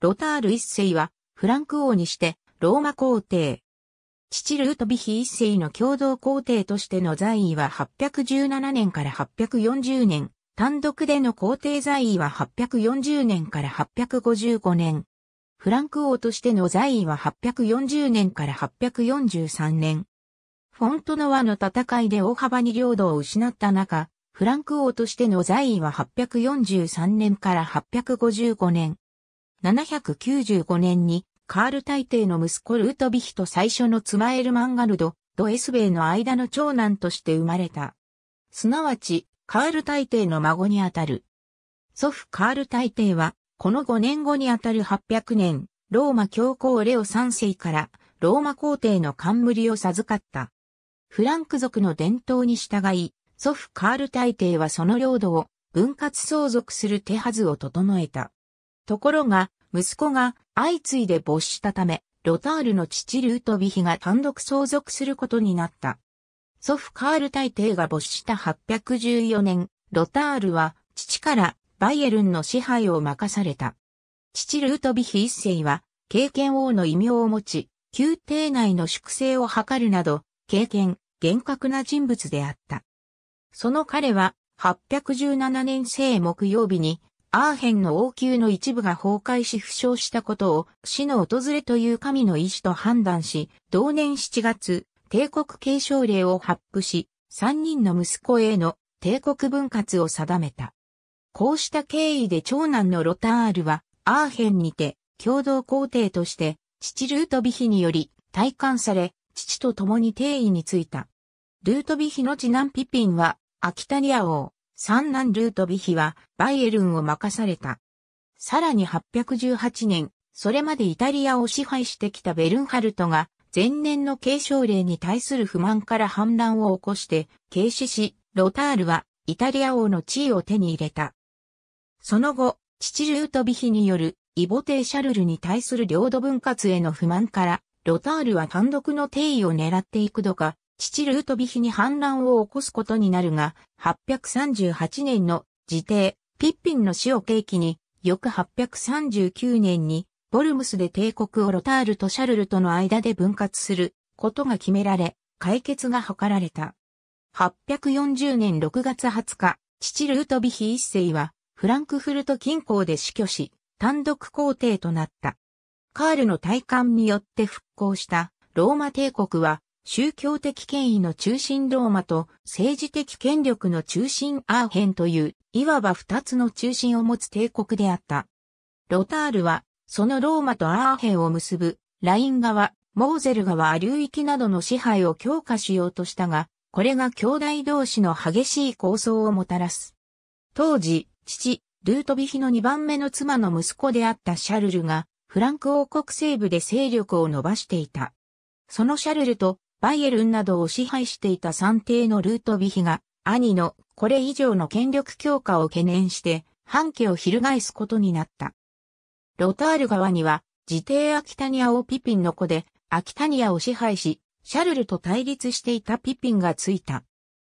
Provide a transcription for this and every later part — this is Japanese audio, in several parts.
ロタール一世は、フランク王にして、ローマ皇帝。父ルートビヒ一世の共同皇帝としての在位は817年から840年、単独での皇帝在位は840年から855年。フランク王としての在位は840年から843年。フォントノワの戦いで大幅に領土を失った中、フランク王としての在位は843年から855年。795年にカール大帝の息子ルートビヒと最初のツマエルマンガルド、ドエスベイの間の長男として生まれた。すなわち、カール大帝の孫にあたる。祖父カール大帝は、この5年後にあたる800年、ローマ教皇レオ3世からローマ皇帝の冠を授かった。フランク族の伝統に従い、祖父カール大帝はその領土を分割相続する手はずを整えた。ところが、息子が相次いで没したため、ロタールの父ルートビヒが単独相続することになった。祖父カール大帝が没した814年、ロタールは父からバイエルンの支配を任された。父ルートビヒ一世は、経験王の異名を持ち、宮廷内の粛清を図るなど、経験、厳格な人物であった。その彼は、817年生木曜日に、アーヘンの王宮の一部が崩壊し負傷したことを死の訪れという神の意志と判断し、同年7月、帝国継承令を発布し、3人の息子への帝国分割を定めた。こうした経緯で長男のロタールは、アーヘンにて、共同皇帝として、父ルートビヒにより、退官され、父と共に帝位についた。ルートビヒの次男ピピンは、アキタニア王。三男ルートビヒはバイエルンを任された。さらに818年、それまでイタリアを支配してきたベルンハルトが前年の継承令に対する不満から反乱を起こして軽視し、ロタールはイタリア王の地位を手に入れた。その後、父ルートビヒによるイボテーシャルルに対する領土分割への不満から、ロタールは単独の定位を狙っていくどか、父ルートビヒに反乱を起こすことになるが、838年の自帝、ピッピンの死を契機に、翌839年に、ボルムスで帝国をロタールとシャルルとの間で分割することが決められ、解決が図られた。840年6月20日、父ルートビヒ一世は、フランクフルト近郊で死去し、単独皇帝となった。カールの体感によって復興したローマ帝国は宗教的権威の中心ローマと政治的権力の中心アーヘンという、いわば二つの中心を持つ帝国であった。ロタールは、そのローマとアーヘンを結ぶ、ライン川、モーゼル川流域などの支配を強化しようとしたが、これが兄弟同士の激しい抗争をもたらす。当時、父、ルートビヒの2番目の妻の息子であったシャルルが、フランク王国西部で勢力を伸ばしていた。そのシャルルとバイエルンなどを支配していた三帝のルートビヒが、兄のこれ以上の権力強化を懸念して、反旗を翻すことになった。ロタール川には、自帝アキタニアをピピンの子で、アキタニアを支配し、シャルルと対立していたピピンがついた。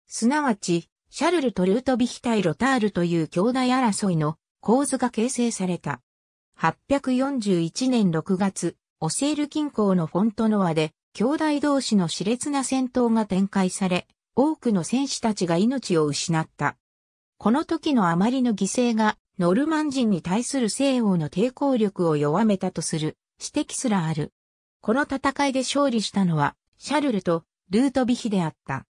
すなわち、シャルルとルートビヒ対ロタールという兄弟争いの構図が形成された。841年6月、オセール近郊のフォントノアで、兄弟同士の熾烈な戦闘が展開され、多くの戦士たちが命を失った。この時のあまりの犠牲が、ノルマン人に対する西欧の抵抗力を弱めたとする指摘すらある。この戦いで勝利したのは、シャルルとルートビヒであった。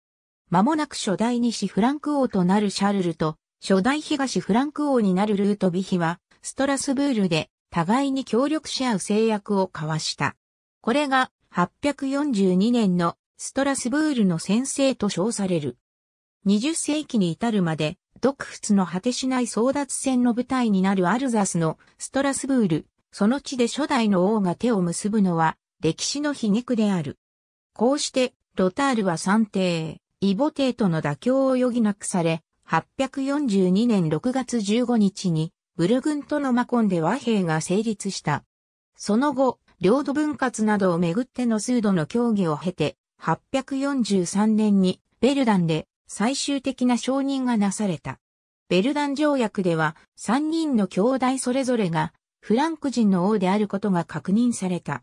間もなく初代西フランク王となるシャルルと、初代東フランク王になるルートビヒは、ストラスブールで互いに協力し合う制約を交わした。これが842年のストラスブールの先生と称される。20世紀に至るまで、独仏の果てしない争奪戦の舞台になるアルザスのストラスブール、その地で初代の王が手を結ぶのは歴史の皮肉である。こうして、ロタールは三帝、イボ帝との妥協を余儀なくされ、842年6月15日に、ブルグンとのマコンで和平が成立した。その後、領土分割などをめぐっての数度の協議を経て、843年にベルダンで最終的な承認がなされた。ベルダン条約では3人の兄弟それぞれがフランク人の王であることが確認された。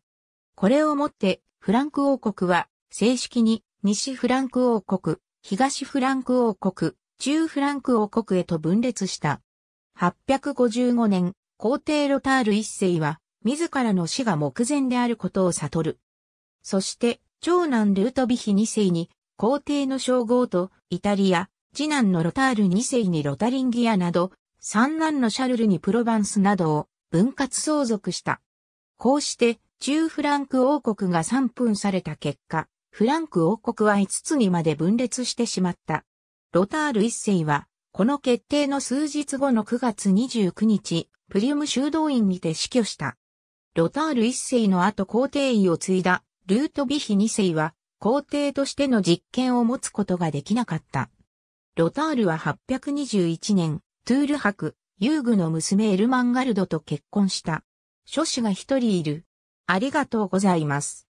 これをもってフランク王国は正式に西フランク王国、東フランク王国、中フランク王国へと分裂した。855年、皇帝ロタール一世は自らの死が目前であることを悟る。そして、長男ルートビヒ2世に、皇帝の称号と、イタリア、次男のロタール2世にロタリンギアなど、三男のシャルルにプロヴァンスなどを分割相続した。こうして、中フランク王国が3分された結果、フランク王国は5つにまで分裂してしまった。ロタール1世は、この決定の数日後の9月29日、プリウム修道院にて死去した。ロタール一世の後皇帝位を継いだルートビヒ二世は皇帝としての実権を持つことができなかった。ロタールは821年、トゥール博、遊具の娘エルマンガルドと結婚した。諸子が一人いる。ありがとうございます。